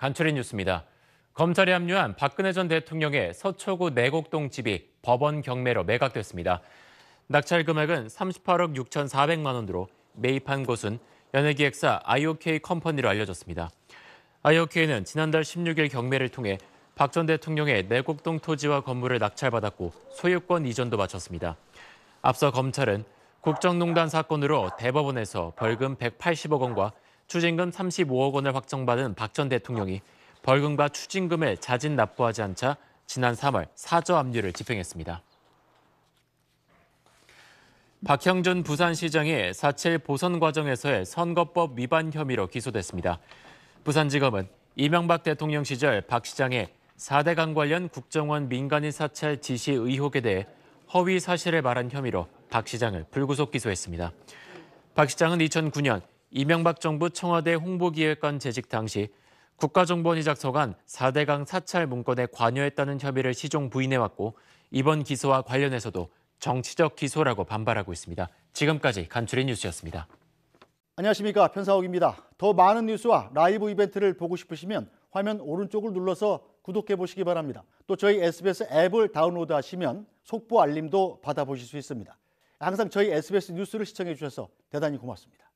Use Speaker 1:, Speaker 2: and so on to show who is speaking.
Speaker 1: 간추린 뉴스입니다. 검찰에 합류한 박근혜 전 대통령의 서초구 내곡동 집이 법원 경매로 매각됐습니다. 낙찰 금액은 38억 6,400만 원으로 매입한 곳은 연예기획사 IOK 컴퍼니로 알려졌습니다. IOK는 지난달 16일 경매를 통해 박 전 대통령의 내곡동 토지와 건물을 낙찰받았고 소유권 이전도 마쳤습니다. 앞서 검찰은 국정농단 사건으로 대법원에서 벌금 180억 원과 추징금 35억 원을 확정받은 박 전 대통령이 벌금과 추징금을 자진 납부하지 않자 지난 3월 사저 압류를 집행했습니다. 박형준 부산시장이 사칠 보선 과정에서의 선거법 위반 혐의로 기소됐습니다. 부산지검은 이명박 대통령 시절 박 시장의 4대강 관련 국정원 민간인 사찰 지시 의혹에 대해 허위 사실을 말한 혐의로 박 시장을 불구속 기소했습니다. 박 시장은 2009년 이명박 정부 청와대 홍보기획관 재직 당시 국가정보원이 작성한 4대강 사찰 문건에 관여했다는 혐의를 시종 부인해왔고 이번 기소와 관련해서도 정치적 기소라고 반발하고 있습니다. 지금까지 간추린 뉴스였습니다.
Speaker 2: 안녕하십니까 편사옥입니다. 더 많은 뉴스와 라이브 이벤트를 보고 싶으시면 화면 오른쪽을 눌러서 구독해 보시기 바랍니다. 또 저희 SBS 앱을 다운로드 하시면 속보 알림도 받아보실 수 있습니다. 항상 저희 SBS 뉴스를 시청해 주셔서 대단히 고맙습니다.